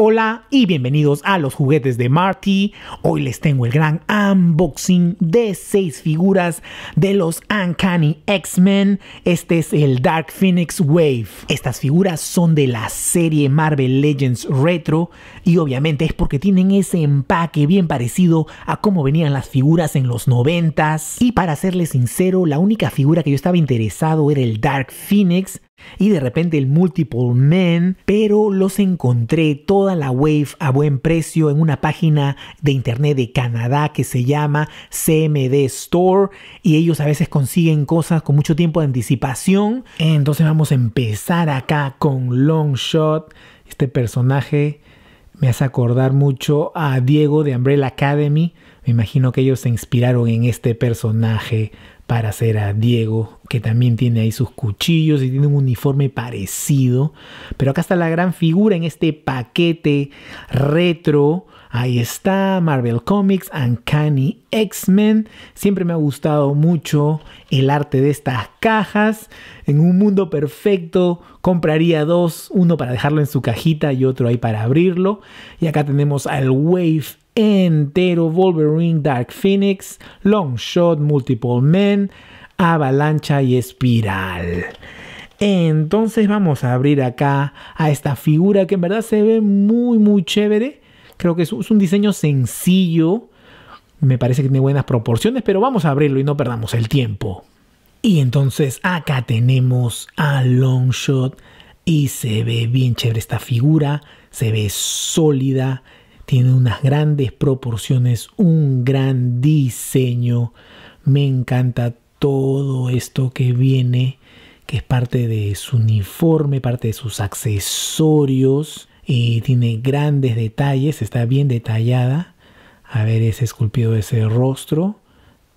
Hola y bienvenidos a los juguetes de Marty. Hoy les tengo el gran unboxing de seis figuras de los Uncanny X-Men. Este es el Dark Phoenix Wave. Estas figuras son de la serie Marvel Legends Retro y obviamente es porque tienen ese empaque bien parecido a cómo venían las figuras en los 90 Y para serles sincero, la única figura que yo estaba interesado era el Dark Phoenix, y de repente el Multiple Men, pero los encontré toda la wave a buen precio en una página de internet de Canadá que se llama CMD Store y ellos a veces consiguen cosas con mucho tiempo de anticipación. Entonces vamos a empezar acá con Longshot. este personaje me hace acordar mucho a Diego de Umbrella Academy. Me imagino que ellos se inspiraron en este personaje para hacer a Diego, que también tiene ahí sus cuchillos y tiene un uniforme parecido. Pero acá está la gran figura en este paquete retro. Ahí está Marvel Comics, Uncanny X-Men. Siempre me ha gustado mucho el arte de estas cajas. En un mundo perfecto compraría dos, uno para dejarlo en su cajita y otro ahí para abrirlo. Y acá tenemos al Wave entero Wolverine, Dark Phoenix, Longshot, Multiple Men, Avalancha y Espiral. Entonces vamos a abrir acá a esta figura que en verdad se ve muy muy chévere. Creo que es un diseño sencillo. Me parece que tiene buenas proporciones, pero vamos a abrirlo y no perdamos el tiempo. Y entonces acá tenemos a Longshot y se ve bien chévere esta figura. Se ve sólida, tiene unas grandes proporciones, un gran diseño. Me encanta todo esto que viene, que es parte de su uniforme, parte de sus accesorios. Y tiene grandes detalles, está bien detallada. A ver ese esculpido, ese rostro.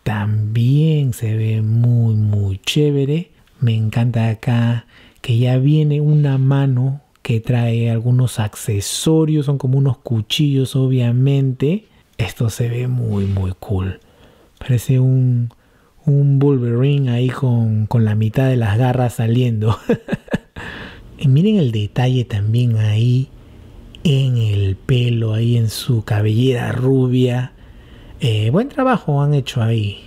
También se ve muy, muy chévere. Me encanta acá que ya viene una mano que trae algunos accesorios, son como unos cuchillos obviamente. Esto se ve muy muy cool. Parece un, un Wolverine ahí con, la mitad de las garras saliendo. y miren el detalle también ahí en el pelo, ahí en su cabellera rubia. Eh, buen trabajo han hecho ahí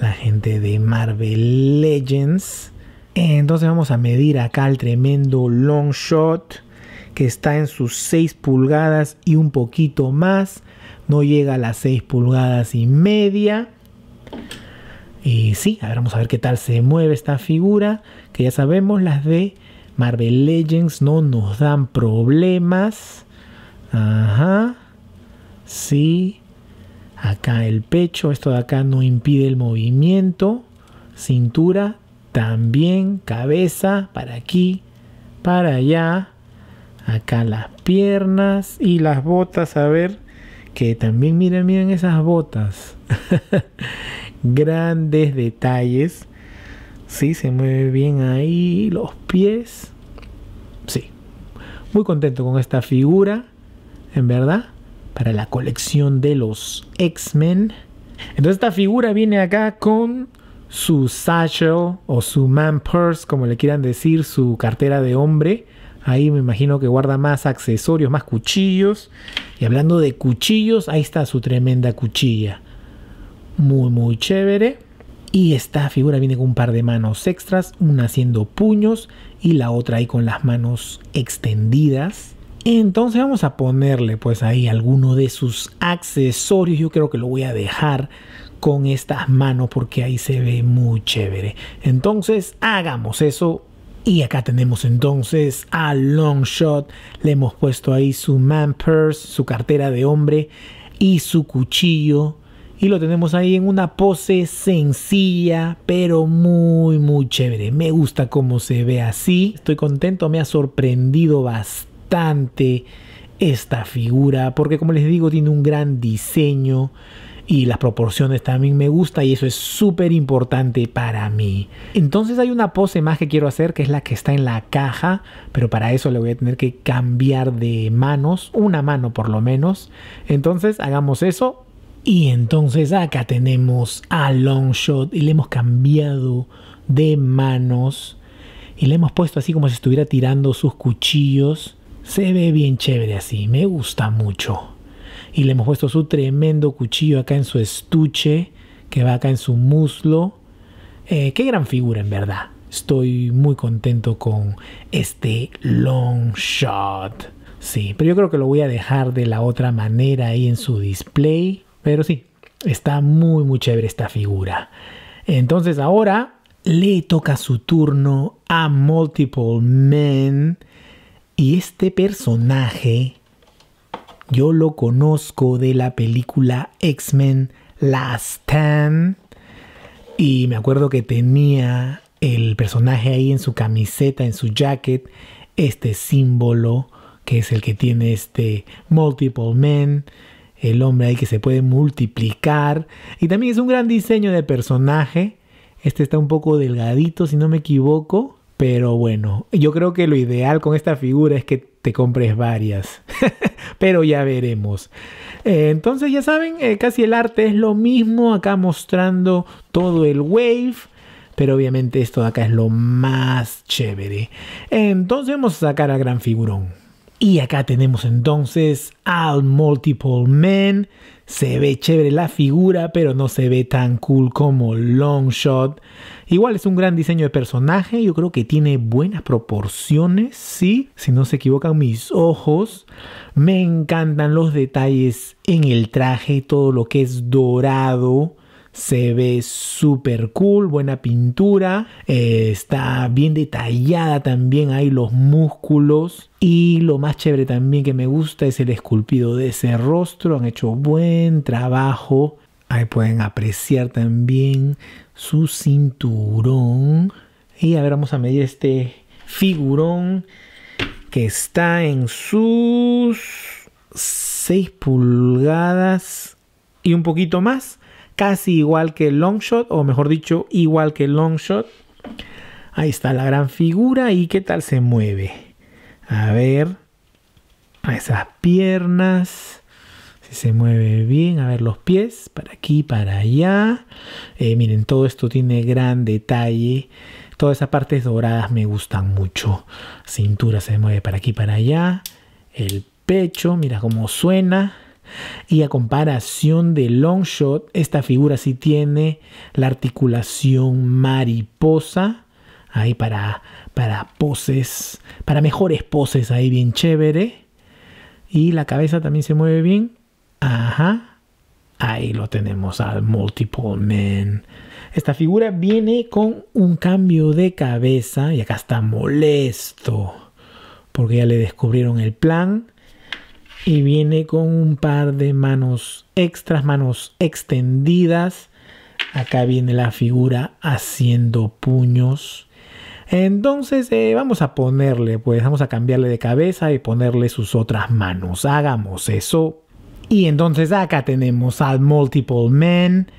la gente de Marvel Legends. Eh, entonces vamos a medir acá el tremendo long shot que está en sus 6 pulgadas y un poquito más. No llega a las 6 pulgadas y media. Y sí, a ver, vamos a ver qué tal se mueve esta figura. Que ya sabemos, las de Marvel Legends no nos dan problemas. Ajá. Sí. Acá el pecho, esto de acá no impide el movimiento. Cintura también cabeza para aquí, para allá. Acá las piernas y las botas. A ver, que también miren, miren esas botas. Grandes detalles. Sí, se mueve bien ahí. Los pies. Sí. Muy contento con esta figura. En verdad. Para la colección de los X-Men. Entonces esta figura viene acá con su satchel o su man purse, como le quieran decir, su cartera de hombre. Ahí me imagino que guarda más accesorios, más cuchillos. Y hablando de cuchillos, ahí está su tremenda cuchilla. Muy, muy chévere. Y esta figura viene con un par de manos extras, una haciendo puños y la otra ahí con las manos extendidas. Entonces vamos a ponerle pues ahí alguno de sus accesorios. Yo creo que lo voy a dejar con estas manos porque ahí se ve muy chévere. Entonces hagamos eso. Y acá tenemos entonces a shot Le hemos puesto ahí su man purse, su cartera de hombre y su cuchillo. Y lo tenemos ahí en una pose sencilla, pero muy, muy chévere. Me gusta cómo se ve así. Estoy contento, me ha sorprendido bastante esta figura, porque como les digo, tiene un gran diseño y las proporciones también me gusta y eso es súper importante para mí. Entonces hay una pose más que quiero hacer que es la que está en la caja, pero para eso le voy a tener que cambiar de manos, una mano por lo menos. Entonces hagamos eso. Y entonces acá tenemos a Longshot y le hemos cambiado de manos y le hemos puesto así como si estuviera tirando sus cuchillos. Se ve bien chévere así, me gusta mucho y le hemos puesto su tremendo cuchillo acá en su estuche, que va acá en su muslo. Eh, qué gran figura, en verdad. Estoy muy contento con este long shot. Sí, pero yo creo que lo voy a dejar de la otra manera ahí en su display. Pero sí, está muy, muy chévere esta figura. Entonces ahora le toca su turno a Multiple Men. Y este personaje yo lo conozco de la película X-Men Last Stand. Y me acuerdo que tenía el personaje ahí en su camiseta, en su jacket, este símbolo que es el que tiene este Multiple Men, el hombre ahí que se puede multiplicar. Y también es un gran diseño de personaje. Este está un poco delgadito, si no me equivoco. Pero bueno, yo creo que lo ideal con esta figura es que te compres varias. Pero ya veremos. Eh, entonces ya saben, eh, casi el arte es lo mismo. Acá mostrando todo el wave. Pero obviamente esto de acá es lo más chévere. Entonces vamos a sacar a Gran Figurón. Y acá tenemos entonces al Multiple men Se ve chévere la figura, pero no se ve tan cool como Long Shot. Igual es un gran diseño de personaje, yo creo que tiene buenas proporciones, sí, si no se equivocan mis ojos. Me encantan los detalles en el traje, todo lo que es dorado. Se ve súper cool, buena pintura, eh, está bien detallada también ahí los músculos. Y lo más chévere también que me gusta es el esculpido de ese rostro, han hecho buen trabajo. Ahí pueden apreciar también su cinturón. Y a ver, vamos a medir este figurón que está en sus 6 pulgadas y un poquito más. Casi igual que el long shot, o mejor dicho, igual que el long shot. Ahí está la gran figura y qué tal se mueve. A ver, esas piernas se mueve bien, a ver los pies, para aquí, para allá. Eh, miren, todo esto tiene gran detalle. Todas esas partes doradas me gustan mucho. Cintura se mueve para aquí, para allá. El pecho, mira cómo suena. Y a comparación de Longshot, esta figura sí tiene la articulación mariposa. Ahí para, para poses, para mejores poses, ahí bien chévere. Y la cabeza también se mueve bien. Ajá. Ahí lo tenemos al Multiple Man. Esta figura viene con un cambio de cabeza y acá está molesto porque ya le descubrieron el plan y viene con un par de manos extras, manos extendidas. Acá viene la figura haciendo puños. Entonces eh, vamos a ponerle, pues vamos a cambiarle de cabeza y ponerle sus otras manos. Hagamos eso y entonces acá tenemos al Multiple Man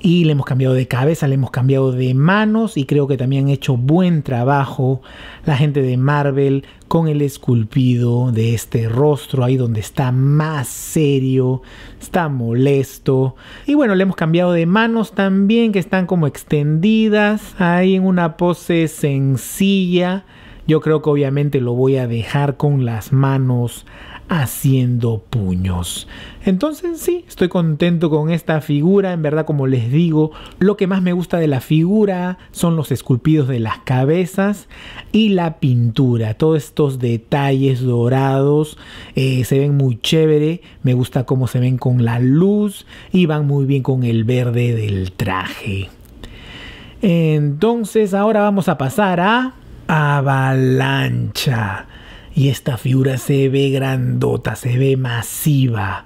y le hemos cambiado de cabeza, le hemos cambiado de manos y creo que también han hecho buen trabajo la gente de Marvel con el esculpido de este rostro ahí donde está más serio, está molesto. Y bueno, le hemos cambiado de manos también que están como extendidas ahí en una pose sencilla. Yo creo que obviamente lo voy a dejar con las manos haciendo puños. Entonces sí, estoy contento con esta figura, en verdad como les digo, lo que más me gusta de la figura son los esculpidos de las cabezas y la pintura, todos estos detalles dorados eh, se ven muy chévere, me gusta cómo se ven con la luz y van muy bien con el verde del traje. Entonces ahora vamos a pasar a avalancha y esta figura se ve grandota, se ve masiva,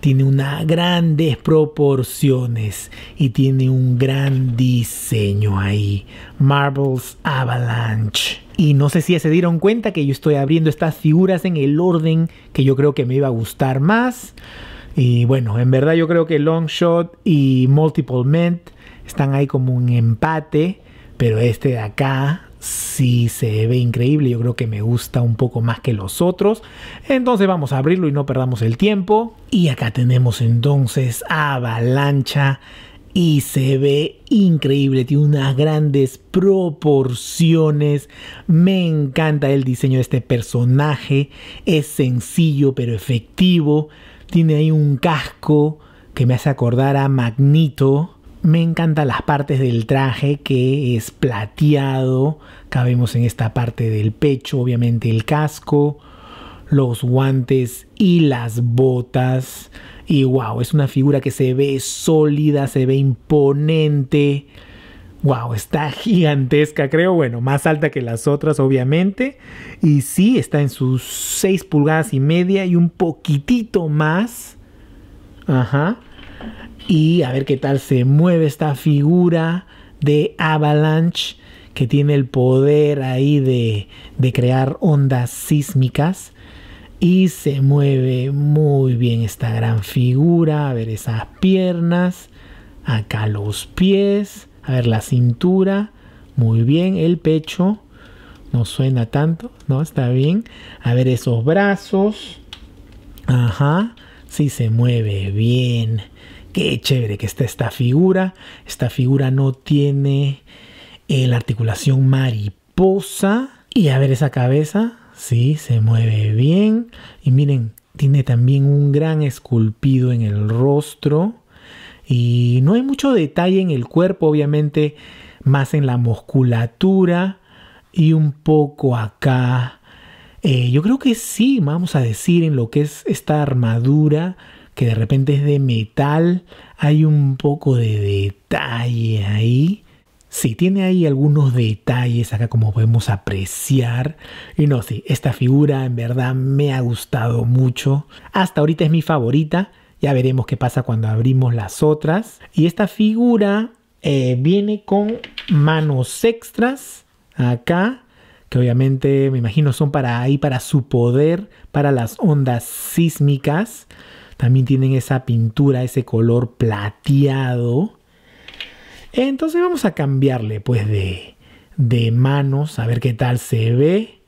tiene unas grandes proporciones y tiene un gran diseño ahí. Marbles Avalanche. Y no sé si se dieron cuenta que yo estoy abriendo estas figuras en el orden que yo creo que me iba a gustar más. Y bueno, en verdad yo creo que Long Shot y Multiple Mint están ahí como un empate. Pero este de acá sí se ve increíble, yo creo que me gusta un poco más que los otros. Entonces vamos a abrirlo y no perdamos el tiempo. Y acá tenemos entonces Avalancha y se ve increíble, tiene unas grandes proporciones. Me encanta el diseño de este personaje, es sencillo pero efectivo. Tiene ahí un casco que me hace acordar a Magneto me encantan las partes del traje que es plateado. Cabemos en esta parte del pecho, obviamente el casco, los guantes y las botas. Y wow, es una figura que se ve sólida, se ve imponente. Wow, está gigantesca, creo. Bueno, más alta que las otras, obviamente. Y sí, está en sus 6 pulgadas y media y un poquitito más. Ajá y a ver qué tal se mueve esta figura de Avalanche que tiene el poder ahí de, crear ondas sísmicas y se mueve muy bien esta gran figura, a ver esas piernas, acá los pies, a ver la cintura, muy bien, el pecho, no suena tanto, ¿no? Está bien, a ver esos brazos, ajá, sí se mueve bien qué chévere que está esta figura. Esta figura no tiene eh, la articulación mariposa. Y a ver esa cabeza, sí, se mueve bien. Y miren, tiene también un gran esculpido en el rostro. Y no hay mucho detalle en el cuerpo, obviamente, más en la musculatura y un poco acá. Eh, yo creo que sí, vamos a decir, en lo que es esta armadura que de repente es de metal, hay un poco de detalle ahí. Sí, tiene ahí algunos detalles acá como podemos apreciar. Y no, sí, esta figura en verdad me ha gustado mucho. Hasta ahorita es mi favorita. Ya veremos qué pasa cuando abrimos las otras. Y esta figura eh, viene con manos extras acá que obviamente me imagino son para ahí para su poder para las ondas sísmicas también tienen esa pintura, ese color plateado. Entonces vamos a cambiarle pues de, de manos, a ver qué tal se ve.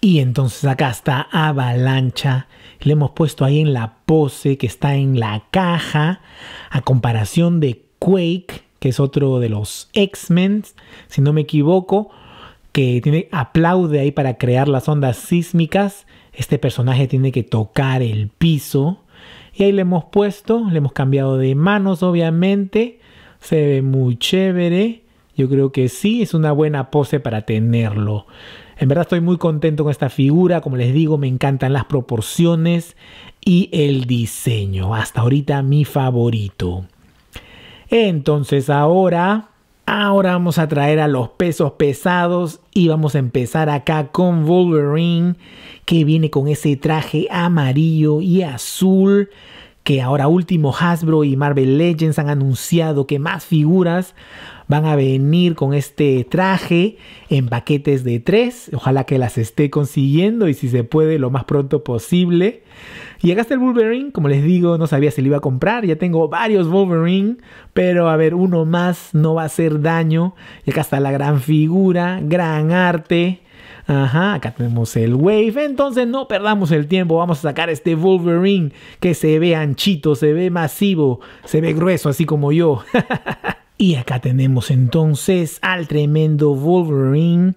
Y entonces acá está Avalancha. Le hemos puesto ahí en la pose que está en la caja. A comparación de Quake, que es otro de los X-Men, si no me equivoco, que tiene, aplaude ahí para crear las ondas sísmicas. Este personaje tiene que tocar el piso. Y ahí le hemos puesto, le hemos cambiado de manos obviamente. Se ve muy chévere. Yo creo que sí, es una buena pose para tenerlo. En verdad estoy muy contento con esta figura, como les digo, me encantan las proporciones y el diseño. Hasta ahorita mi favorito. Entonces ahora Ahora vamos a traer a los pesos pesados y vamos a empezar acá con Wolverine que viene con ese traje amarillo y azul que ahora último Hasbro y Marvel Legends han anunciado que más figuras van a venir con este traje en paquetes de tres. Ojalá que las esté consiguiendo y si se puede lo más pronto posible. Y acá está el Wolverine, como les digo, no sabía si lo iba a comprar. Ya tengo varios Wolverine, pero a ver, uno más no va a hacer daño. Y acá está la gran figura, gran arte. Ajá, acá tenemos el Wave. Entonces no perdamos el tiempo. Vamos a sacar este Wolverine que se ve anchito, se ve masivo, se ve grueso, así como yo. y acá tenemos entonces al tremendo Wolverine.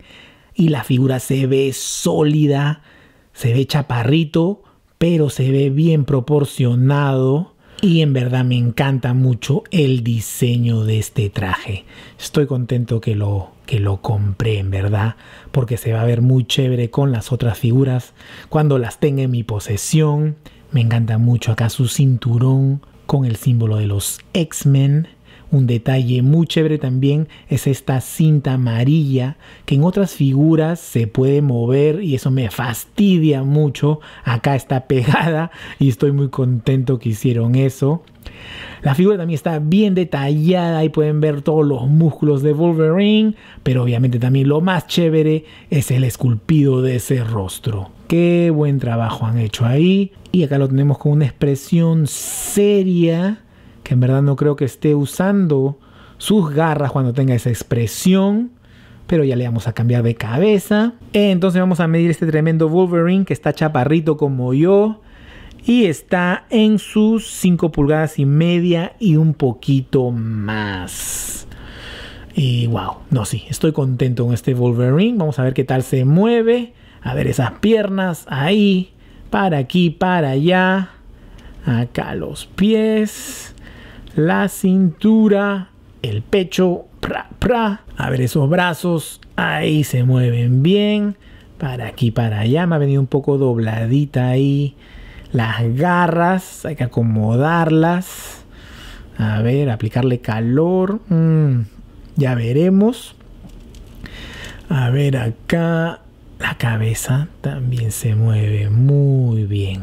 Y la figura se ve sólida, se ve chaparrito, pero se ve bien proporcionado. Y en verdad me encanta mucho el diseño de este traje. Estoy contento que lo que lo compré, en verdad, porque se va a ver muy chévere con las otras figuras cuando las tenga en mi posesión. Me encanta mucho acá su cinturón con el símbolo de los X-Men. Un detalle muy chévere también es esta cinta amarilla que en otras figuras se puede mover y eso me fastidia mucho. Acá está pegada y estoy muy contento que hicieron eso. La figura también está bien detallada y pueden ver todos los músculos de Wolverine, pero obviamente también lo más chévere es el esculpido de ese rostro. Qué buen trabajo han hecho ahí. Y acá lo tenemos con una expresión seria en verdad no creo que esté usando sus garras cuando tenga esa expresión. Pero ya le vamos a cambiar de cabeza. Entonces vamos a medir este tremendo Wolverine que está chaparrito como yo. Y está en sus 5 pulgadas y media y un poquito más. Y wow, no, sí, estoy contento con este Wolverine. Vamos a ver qué tal se mueve. A ver esas piernas ahí, para aquí, para allá. Acá los pies la cintura, el pecho, pra, pra. A ver esos brazos, ahí se mueven bien, para aquí, para allá, me ha venido un poco dobladita ahí. Las garras, hay que acomodarlas. A ver, aplicarle calor. Mm, ya veremos. A ver acá. La cabeza también se mueve muy bien.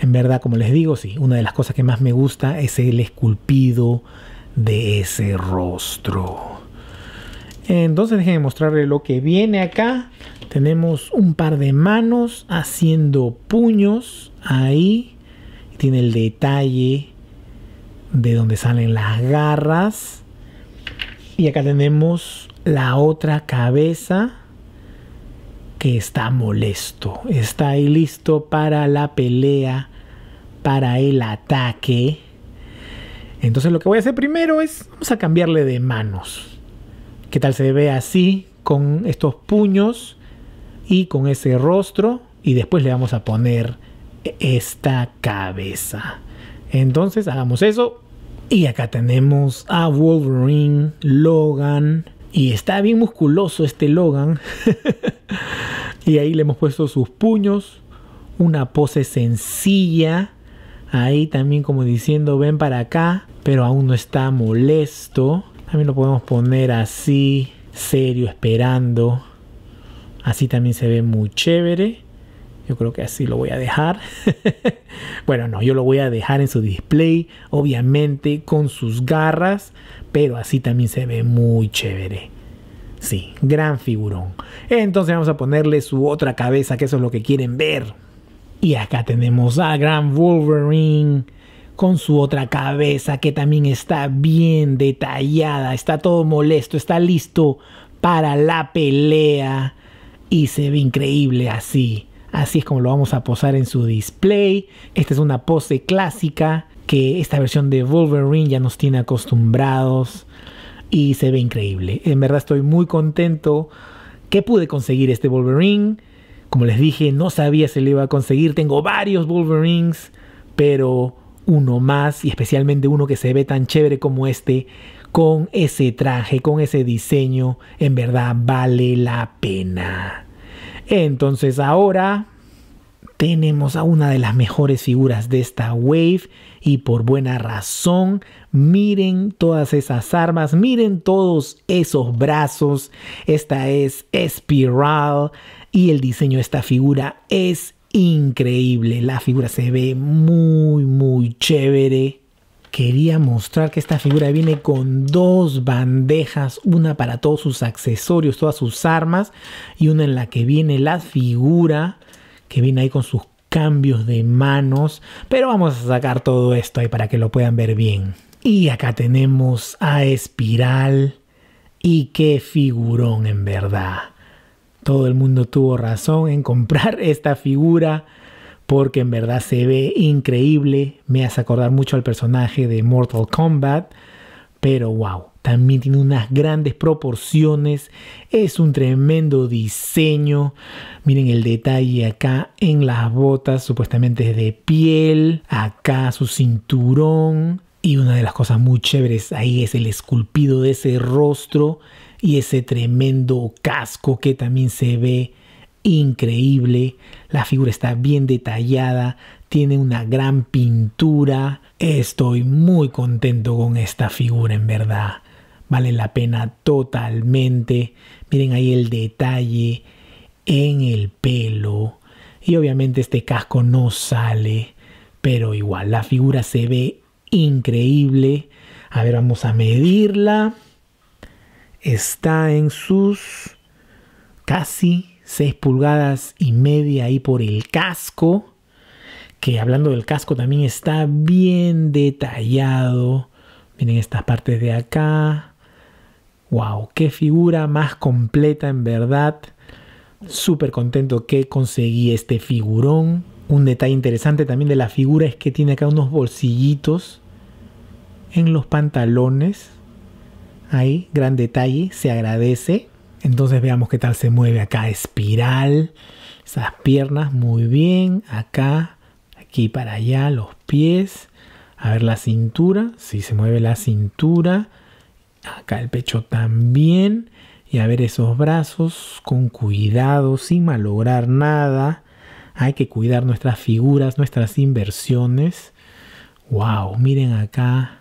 En verdad, como les digo, sí, una de las cosas que más me gusta es el esculpido de ese rostro. Entonces déjenme mostrarle lo que viene acá. Tenemos un par de manos haciendo puños ahí. Tiene el detalle de donde salen las garras. Y acá tenemos la otra cabeza está molesto, está ahí listo para la pelea, para el ataque. Entonces lo que voy a hacer primero es, vamos a cambiarle de manos. ¿Qué tal se ve así, con estos puños y con ese rostro? Y después le vamos a poner esta cabeza. Entonces hagamos eso. Y acá tenemos a Wolverine, Logan, y está bien musculoso este Logan. y ahí le hemos puesto sus puños. Una pose sencilla. Ahí también como diciendo ven para acá. Pero aún no está molesto. También lo podemos poner así. Serio, esperando. Así también se ve muy chévere. Yo creo que así lo voy a dejar. bueno, no, yo lo voy a dejar en su display, obviamente con sus garras, pero así también se ve muy chévere. Sí, gran figurón. Entonces vamos a ponerle su otra cabeza, que eso es lo que quieren ver. Y acá tenemos a Gran Wolverine con su otra cabeza que también está bien detallada, está todo molesto, está listo para la pelea y se ve increíble así. Así es como lo vamos a posar en su display. Esta es una pose clásica que esta versión de Wolverine ya nos tiene acostumbrados y se ve increíble. En verdad estoy muy contento que pude conseguir este Wolverine. Como les dije, no sabía si lo iba a conseguir. Tengo varios Wolverines, pero uno más y especialmente uno que se ve tan chévere como este con ese traje, con ese diseño, en verdad vale la pena. Entonces ahora tenemos a una de las mejores figuras de esta wave y por buena razón. Miren todas esas armas, miren todos esos brazos. Esta es Spiral y el diseño de esta figura es increíble. La figura se ve muy, muy chévere quería mostrar que esta figura viene con dos bandejas, una para todos sus accesorios, todas sus armas, y una en la que viene la figura, que viene ahí con sus cambios de manos, pero vamos a sacar todo esto ahí para que lo puedan ver bien. Y acá tenemos a Espiral, y qué figurón en verdad. Todo el mundo tuvo razón en comprar esta figura porque en verdad se ve increíble, me hace acordar mucho al personaje de Mortal Kombat, pero wow, también tiene unas grandes proporciones, es un tremendo diseño, miren el detalle acá en las botas, supuestamente es de piel, acá su cinturón, y una de las cosas muy chéveres ahí es el esculpido de ese rostro y ese tremendo casco que también se ve increíble, la figura está bien detallada, tiene una gran pintura. Estoy muy contento con esta figura, en verdad. Vale la pena totalmente. Miren ahí el detalle en el pelo. Y obviamente este casco no sale, pero igual la figura se ve increíble. A ver, vamos a medirla. Está en sus casi 6 pulgadas y media ahí por el casco, que hablando del casco también está bien detallado. Miren estas partes de acá. ¡Wow! ¡Qué figura más completa en verdad! Súper contento que conseguí este figurón. Un detalle interesante también de la figura es que tiene acá unos bolsillitos en los pantalones. Ahí, gran detalle, se agradece. Entonces veamos qué tal se mueve acá. Espiral. Esas piernas muy bien. Acá, aquí para allá, los pies. A ver la cintura. Si se mueve la cintura. Acá el pecho también. Y a ver esos brazos con cuidado, sin malograr nada. Hay que cuidar nuestras figuras, nuestras inversiones. ¡Wow! Miren acá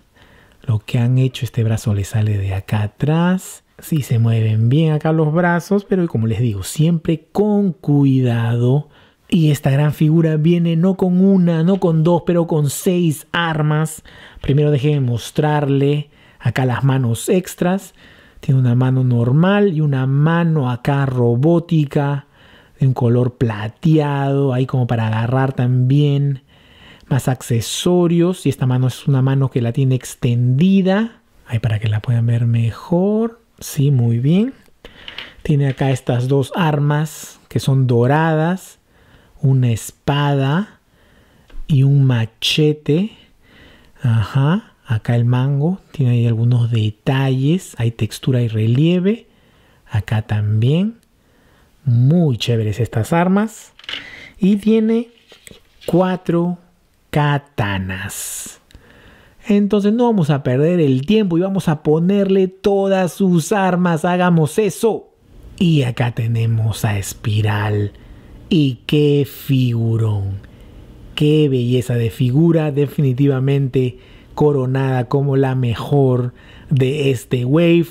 lo que han hecho. Este brazo le sale de acá atrás si se mueven bien acá los brazos, pero como les digo, siempre con cuidado. Y esta gran figura viene no con una, no con dos, pero con seis armas. Primero de mostrarle acá las manos extras. Tiene una mano normal y una mano acá robótica de un color plateado, ahí como para agarrar también más accesorios. Y esta mano es una mano que la tiene extendida, ahí para que la puedan ver mejor. Sí, muy bien. Tiene acá estas dos armas que son doradas, una espada y un machete. Ajá, acá el mango tiene ahí algunos detalles, hay textura y relieve. Acá también. Muy chéveres estas armas. Y tiene cuatro katanas. Entonces no vamos a perder el tiempo y vamos a ponerle todas sus armas. Hagamos eso. Y acá tenemos a Espiral. Y qué figurón. Qué belleza de figura. Definitivamente coronada como la mejor de este wave.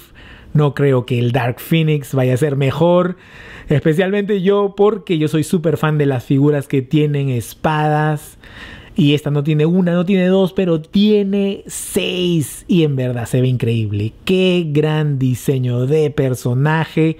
No creo que el Dark Phoenix vaya a ser mejor. Especialmente yo porque yo soy súper fan de las figuras que tienen espadas. Y esta no tiene una, no tiene dos, pero tiene seis. Y en verdad se ve increíble. Qué gran diseño de personaje.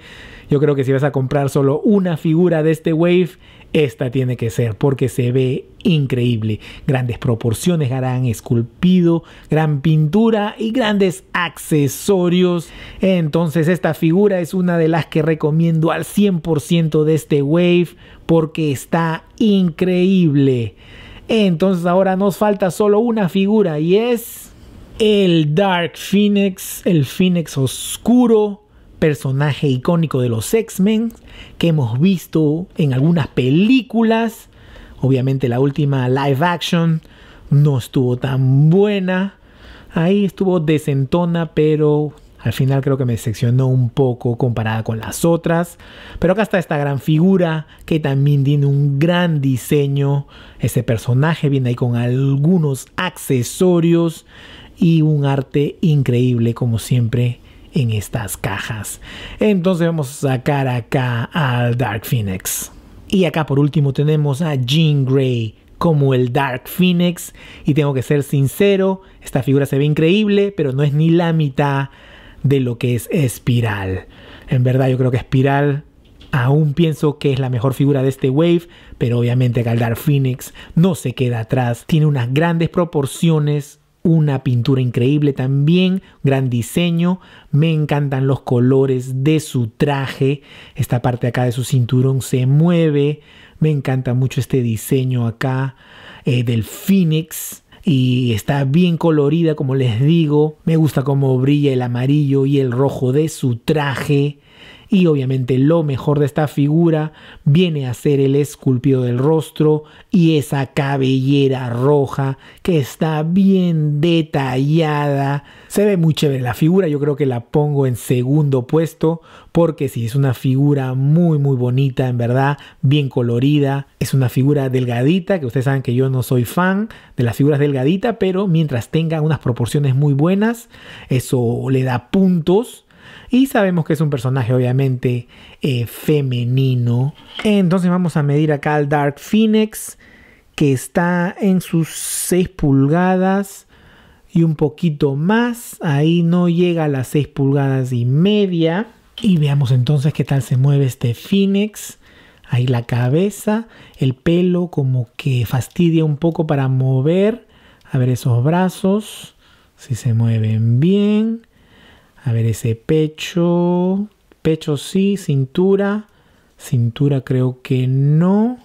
Yo creo que si vas a comprar solo una figura de este Wave, esta tiene que ser porque se ve increíble. Grandes proporciones, gran esculpido, gran pintura y grandes accesorios. Entonces esta figura es una de las que recomiendo al 100% de este Wave porque está increíble. Entonces ahora nos falta solo una figura y es el Dark Phoenix, el Phoenix oscuro, personaje icónico de los X-Men que hemos visto en algunas películas. Obviamente la última live action no estuvo tan buena. Ahí estuvo desentona, pero al final creo que me decepcionó un poco comparada con las otras. Pero acá está esta gran figura que también tiene un gran diseño. Ese personaje viene ahí con algunos accesorios y un arte increíble como siempre en estas cajas. Entonces vamos a sacar acá al Dark Phoenix. Y acá por último tenemos a Jean Grey como el Dark Phoenix. Y tengo que ser sincero, esta figura se ve increíble, pero no es ni la mitad de lo que es Espiral. En verdad yo creo que Espiral aún pienso que es la mejor figura de este wave, pero obviamente Galdar Phoenix no se queda atrás. Tiene unas grandes proporciones, una pintura increíble también, gran diseño. Me encantan los colores de su traje. Esta parte acá de su cinturón se mueve. Me encanta mucho este diseño acá eh, del Phoenix y está bien colorida como les digo. Me gusta cómo brilla el amarillo y el rojo de su traje. Y obviamente lo mejor de esta figura viene a ser el esculpido del rostro y esa cabellera roja que está bien detallada. Se ve muy chévere la figura, yo creo que la pongo en segundo puesto porque sí, es una figura muy muy bonita, en verdad, bien colorida. Es una figura delgadita, que ustedes saben que yo no soy fan de las figuras delgaditas, pero mientras tenga unas proporciones muy buenas, eso le da puntos y sabemos que es un personaje obviamente eh, femenino. Entonces vamos a medir acá al Dark Phoenix, que está en sus 6 pulgadas y un poquito más. Ahí no llega a las 6 pulgadas y media. Y veamos entonces qué tal se mueve este Phoenix. Ahí la cabeza, el pelo como que fastidia un poco para mover. A ver esos brazos, si se mueven bien. A ver, ese pecho, pecho sí, cintura, cintura creo que no.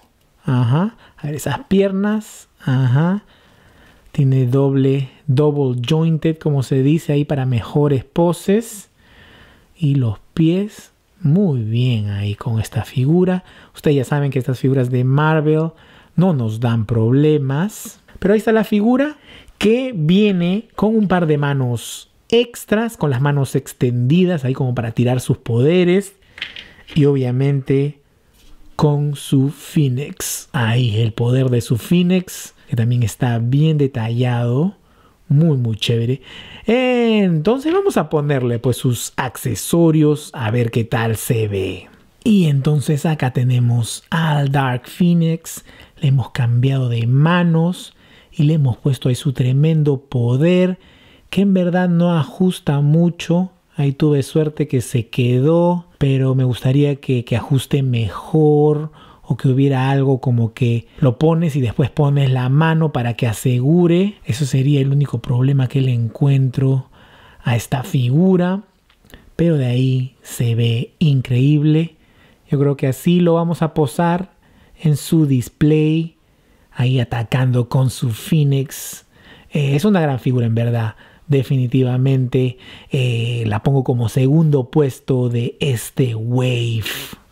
Ajá. A ver, esas piernas, ajá. Tiene doble, double jointed, como se dice ahí, para mejores poses. Y los pies, muy bien ahí con esta figura. Ustedes ya saben que estas figuras de Marvel no nos dan problemas. Pero ahí está la figura que viene con un par de manos extras con las manos extendidas ahí como para tirar sus poderes y obviamente con su Phoenix. Ahí el poder de su Phoenix que también está bien detallado. Muy, muy chévere. Entonces vamos a ponerle pues sus accesorios a ver qué tal se ve. Y entonces acá tenemos al Dark Phoenix. Le hemos cambiado de manos y le hemos puesto ahí su tremendo poder que en verdad no ajusta mucho. Ahí tuve suerte que se quedó, pero me gustaría que, ajuste mejor o que hubiera algo como que lo pones y después pones la mano para que asegure. Eso sería el único problema que le encuentro a esta figura. Pero de ahí se ve increíble. Yo creo que así lo vamos a posar en su display. Ahí atacando con su Phoenix. Eh, es una gran figura en verdad definitivamente eh, la pongo como segundo puesto de este wave.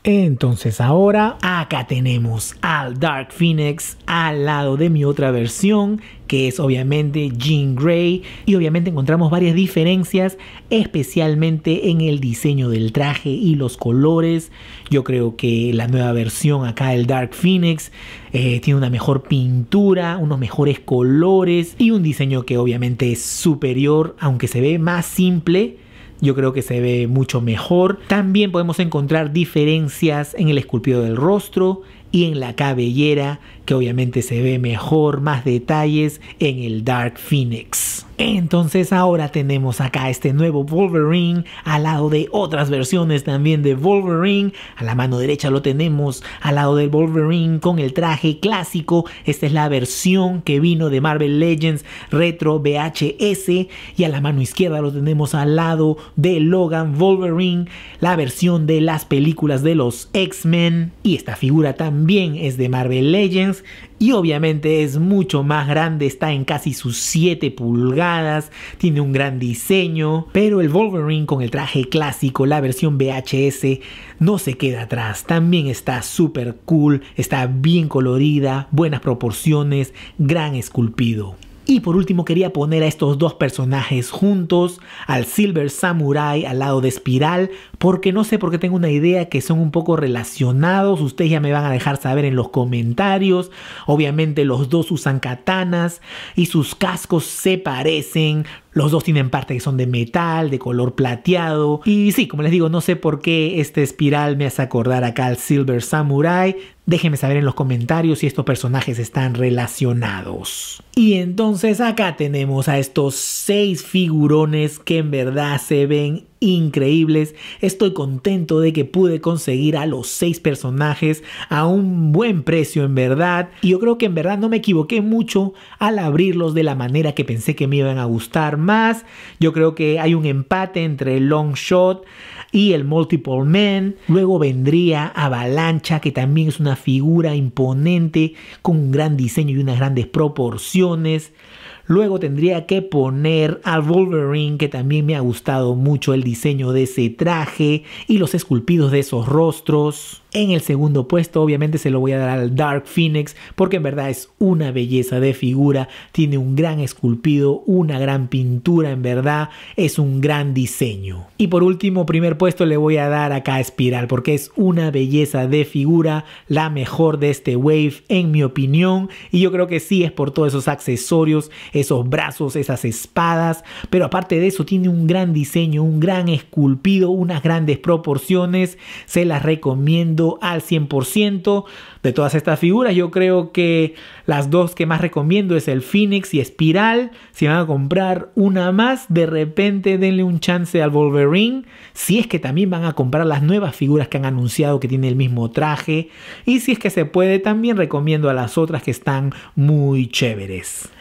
Entonces ahora acá tenemos al Dark Phoenix al lado de mi otra versión que es obviamente Jean Grey y obviamente encontramos varias diferencias especialmente en el diseño del traje y los colores. Yo creo que la nueva versión acá del Dark Phoenix eh, tiene una mejor pintura, unos mejores colores y un diseño que obviamente es superior aunque se ve más simple yo creo que se ve mucho mejor. También podemos encontrar diferencias en el esculpido del rostro y en la cabellera que obviamente se ve mejor, más detalles en el Dark Phoenix. Entonces ahora tenemos acá este nuevo Wolverine al lado de otras versiones también de Wolverine. A la mano derecha lo tenemos al lado de Wolverine con el traje clásico. Esta es la versión que vino de Marvel Legends Retro VHS. Y a la mano izquierda lo tenemos al lado de Logan Wolverine, la versión de las películas de los X-Men. Y esta figura también es de Marvel Legends y obviamente es mucho más grande, está en casi sus 7 pulgadas, tiene un gran diseño, pero el Wolverine con el traje clásico, la versión VHS, no se queda atrás, también está súper cool, está bien colorida, buenas proporciones, gran esculpido. Y por último quería poner a estos dos personajes juntos, al Silver Samurai al lado de Espiral, porque no sé por qué tengo una idea que son un poco relacionados, ustedes ya me van a dejar saber en los comentarios, obviamente los dos usan katanas y sus cascos se parecen, los dos tienen parte que son de metal, de color plateado. Y sí, como les digo, no sé por qué este espiral me hace acordar acá al Silver Samurai. Déjenme saber en los comentarios si estos personajes están relacionados. Y entonces acá tenemos a estos seis figurones que en verdad se ven increíbles. Estoy contento de que pude conseguir a los seis personajes a un buen precio en verdad. Y yo creo que en verdad no me equivoqué mucho al abrirlos de la manera que pensé que me iban a gustar más. Yo creo que hay un empate entre el long shot y el multiple man. Luego vendría Avalancha, que también es una figura imponente con un gran diseño y unas grandes proporciones. Luego tendría que poner al Wolverine, que también me ha gustado mucho el diseño de ese traje y los esculpidos de esos rostros. En el segundo puesto obviamente se lo voy a dar al Dark Phoenix porque en verdad es una belleza de figura, tiene un gran esculpido, una gran pintura en verdad, es un gran diseño. Y por último, primer puesto le voy a dar acá a Espiral porque es una belleza de figura, la mejor de este Wave en mi opinión y yo creo que sí es por todos esos accesorios, esos brazos, esas espadas, pero aparte de eso tiene un gran diseño, un gran esculpido, unas grandes proporciones, se las recomiendo al 100% de todas estas figuras. Yo creo que las dos que más recomiendo es el Phoenix y Espiral. Si van a comprar una más, de repente denle un chance al Wolverine. Si es que también van a comprar las nuevas figuras que han anunciado que tiene el mismo traje. Y si es que se puede, también recomiendo a las otras que están muy chéveres.